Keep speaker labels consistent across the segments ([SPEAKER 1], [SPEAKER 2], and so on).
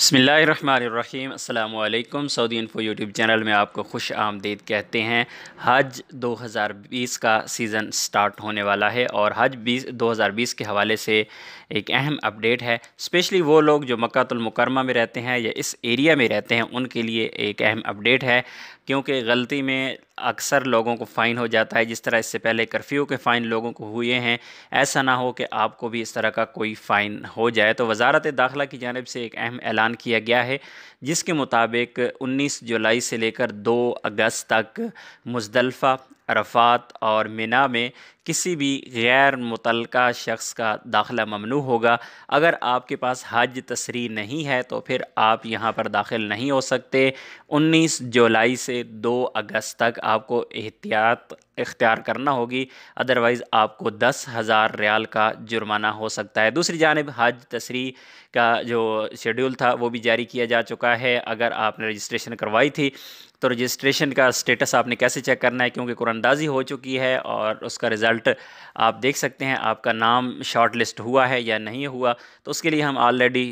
[SPEAKER 1] बसमीम् अल्लाम Saudi info YouTube channel में आपको खुश आमदीद कहते हैं हज 2020 का सीज़न स्टार्ट होने वाला है और हज 20 2020 के हवाले से एक अहम अपडेट है स्पेशली वो लोग जो मक्तुलमकरमा में रहते हैं या इस एरिया में रहते हैं उनके लिए एक अहम अपडेट है क्योंकि गलती में अक्सर लोगों को फ़ाइन हो जाता है जिस तरह इससे पहले कर्फ्यू के फ़ाइन लोगों को हुए हैं ऐसा ना हो कि आपको भी इस तरह का कोई फ़ाइन हो जाए तो वजारत दाखिला की जानब से एक अहम ऐलान किया गया है जिसके मुताबिक 19 जुलाई से लेकर 2 अगस्त तक मुजदलफ़ा अरफात और मिना में किसी भी गैर मुतल शख्स का दाखिला ममनू होगा अगर आपके पास हज तसरी नहीं है तो फिर आप यहाँ पर दाखिल नहीं हो सकते 19 जुलाई से 2 अगस्त तक आपको एहतियात इख्तियार करना होगी अदरवाइज़ आपको दस हज़ार रियाल का जुर्माना हो सकता है दूसरी जानब हज तसरी का जो शेड्यूल था वो भी जारी किया जा चुका है अगर आपने रजिस्ट्रेशन करवाई थी तो रजिस्ट्रेशन का स्टेटस आपने कैसे चेक करना है क्योंकि कुरानंदाजी हो चुकी है और उसका रिज़ल्ट आप देख सकते हैं आपका नाम शॉर्ट लिस्ट हुआ है या नहीं हुआ तो उसके लिए हम ऑलरेडी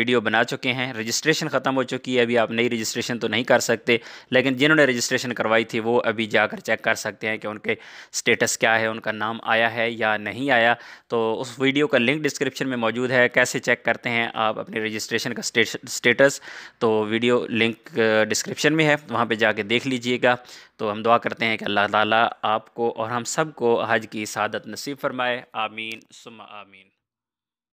[SPEAKER 1] वीडियो बना चुके हैं रजिस्ट्रेशन ख़त्म हो चुकी है अभी आप नई रजिस्ट्रेशन तो नहीं कर सकते लेकिन जिन्होंने रजिस्ट्रेशन करवाई थी वो अभी जाकर चेक कर सकते हैं उनके स्टेटस क्या है उनका नाम आया है या नहीं आया तो उस वीडियो का लिंक डिस्क्रिप्शन में मौजूद है कैसे चेक करते हैं आप अपने रजिस्ट्रेशन का स्टेटस तो वीडियो लिंक डिस्क्रिप्शन में है वहाँ पर जाके देख लीजिएगा तो हम दुआ करते हैं कि अल्लाह ताला आपको और हम सबको हज की सादत नसीब फरमाए आमीन सुम आमीन